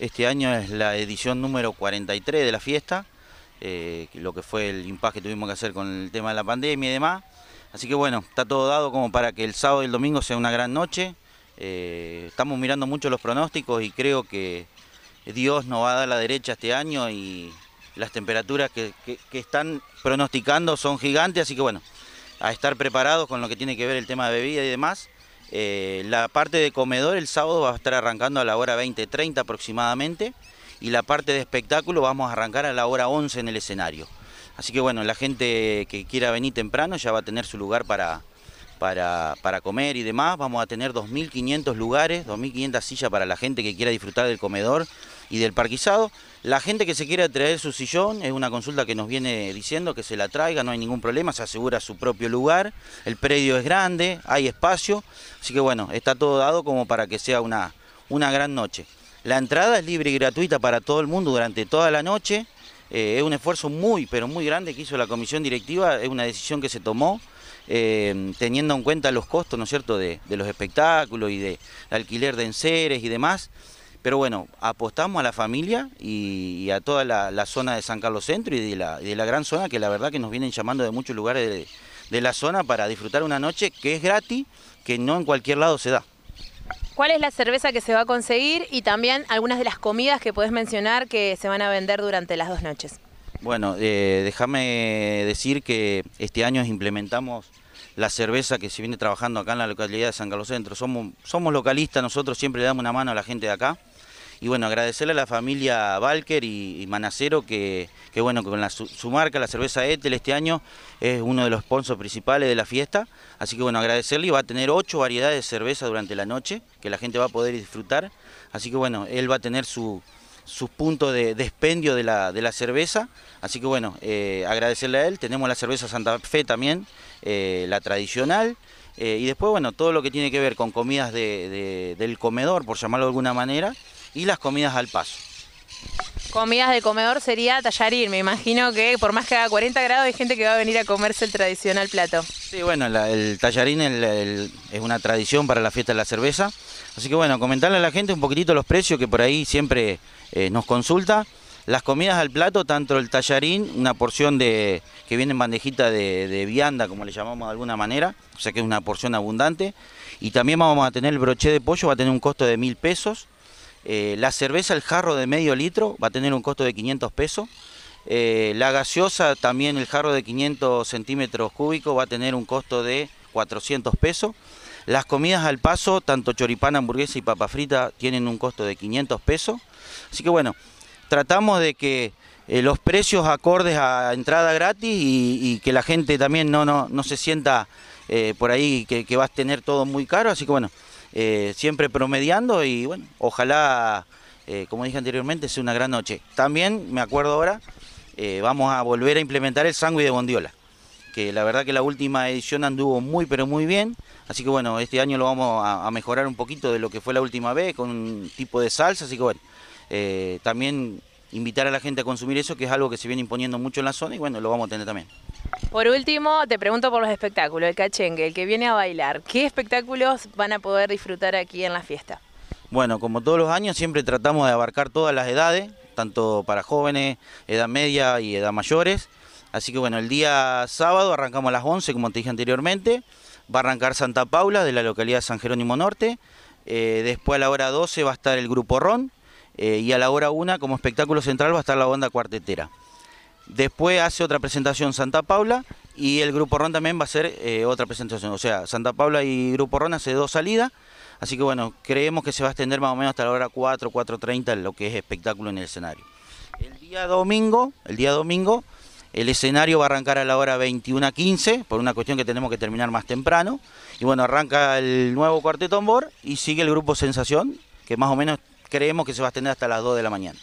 Este año es la edición número 43 de la fiesta, eh, lo que fue el impasse que tuvimos que hacer con el tema de la pandemia y demás. Así que bueno, está todo dado como para que el sábado y el domingo sea una gran noche. Eh, estamos mirando mucho los pronósticos y creo que Dios nos va a dar la derecha este año y las temperaturas que, que están pronosticando son gigantes, así que bueno, a estar preparados con lo que tiene que ver el tema de bebida y demás. Eh, la parte de comedor el sábado va a estar arrancando a la hora 20.30 aproximadamente y la parte de espectáculo vamos a arrancar a la hora 11 en el escenario. Así que bueno, la gente que quiera venir temprano ya va a tener su lugar para, para, comer y demás. Vamos a tener 2.500 lugares, 2.500 sillas para la gente que quiera disfrutar del comedor y del parquizado. La gente que se quiera traer su sillón, es una consulta que nos viene diciendo que se la traiga, no hay ningún problema, se asegura su propio lugar, el predio es grande, hay espacio, así que bueno, está todo dado como para que sea una, una gran noche. La entrada es libre y gratuita para todo el mundo durante toda la noche, eh, es un esfuerzo muy, pero muy grande que hizo la comisión directiva, es una decisión que se tomó. Eh, teniendo en cuenta los costos, ¿no es cierto?, de, los espectáculos y de alquiler de enseres y demás. Pero bueno, apostamos a la familia y, a toda la, zona de San Carlos Centro y de la, gran zona, que la verdad que nos vienen llamando de muchos lugares de, de la zona para disfrutar una noche que es gratis, que no en cualquier lado se da. ¿Cuál es la cerveza que se va a conseguir y también algunas de las comidas que podés mencionar que se van a vender durante las dos noches? Bueno, eh, déjame decir que este año implementamos la cerveza que se viene trabajando acá en la localidad de San Carlos Centro. Somos, somos localistas, nosotros siempre le damos una mano a la gente de acá. Y bueno, agradecerle a la familia Valker y, Manacero que, que, bueno, con su, su, marca, la cerveza Etel este año es uno de los sponsors principales de la fiesta. Así que bueno, agradecerle y va a tener ocho variedades de cerveza durante la noche que la gente va a poder disfrutar. Así que bueno, él va a tener su, sus puntos de, despendio de la, cerveza. Así que bueno, eh, agradecerle a él. Tenemos la cerveza Santa Fe también, eh, la tradicional. Eh, y después, bueno, todo lo que tiene que ver con comidas del comedor, por llamarlo de alguna manera, y las comidas al paso. Comidas de comedor sería tallarín. Me imagino que por más que haga 40 grados hay gente que va a venir a comerse el tradicional plato. Sí, bueno, el tallarín es una tradición para la fiesta de la cerveza. Así que bueno, comentarle a la gente un poquitito los precios que por ahí siempre eh, nos consulta. Las comidas al plato, tanto el tallarín, una porción de que viene en bandejita de, de, vianda, como le llamamos de alguna manera, o sea que es una porción abundante. Y también vamos a tener el broche de pollo, va a tener un costo de mil pesos. Eh, la cerveza, el jarro de medio litro, va a tener un costo de 500 pesos. Eh, la gaseosa, también el jarro de 500 centímetros cúbicos, va a tener un costo de 400 pesos. Las comidas al paso, tanto choripán, hamburguesa y papa frita, tienen un costo de 500 pesos. Así que bueno, tratamos de que eh, los precios acordes a entrada gratis y, que la gente también no, no se sienta eh, por ahí que, vas a tener todo muy caro, así que bueno, eh, siempre promediando y bueno, ojalá, eh, como dije anteriormente, sea una gran noche. También, me acuerdo ahora, vamos a volver a implementar el sándwich de bondiola, que la verdad que la última edición anduvo muy pero muy bien, así que bueno, este año lo vamos a, a mejorar un poquito de lo que fue la última vez, con un tipo de salsa, así que bueno, también invitar a la gente a consumir eso, que es algo que se viene imponiendo mucho en la zona y bueno, lo vamos a tener también. Por último, te pregunto por los espectáculos, el cachengue, el que viene a bailar. ¿Qué espectáculos van a poder disfrutar aquí en la fiesta? Bueno, como todos los años, siempre tratamos de abarcar todas las edades, tanto para jóvenes, edad media y edad mayores. Así que bueno, el día sábado arrancamos a las 11, como te dije anteriormente. Va a arrancar Santa Paula, de la localidad de San Jerónimo Norte. Eh, después a la hora 12 va a estar el Grupo Ron. Eh, y a la hora 1, como espectáculo central, va a estar la banda cuartetera. Después hace otra presentación Santa Paula y el Grupo Ron también va a hacer eh, otra presentación. O sea, Santa Paula y Grupo Ron hace dos salidas. Así que bueno, creemos que se va a extender más o menos hasta la hora 4, 4.30 lo que es espectáculo en el escenario. El día domingo, el día domingo, el escenario va a arrancar a la hora 21.15, por una cuestión que tenemos que terminar más temprano. Y bueno, arranca el nuevo cuarteto tambor y sigue el grupo Sensación, que más o menos creemos que se va a extender hasta las 2 de la mañana.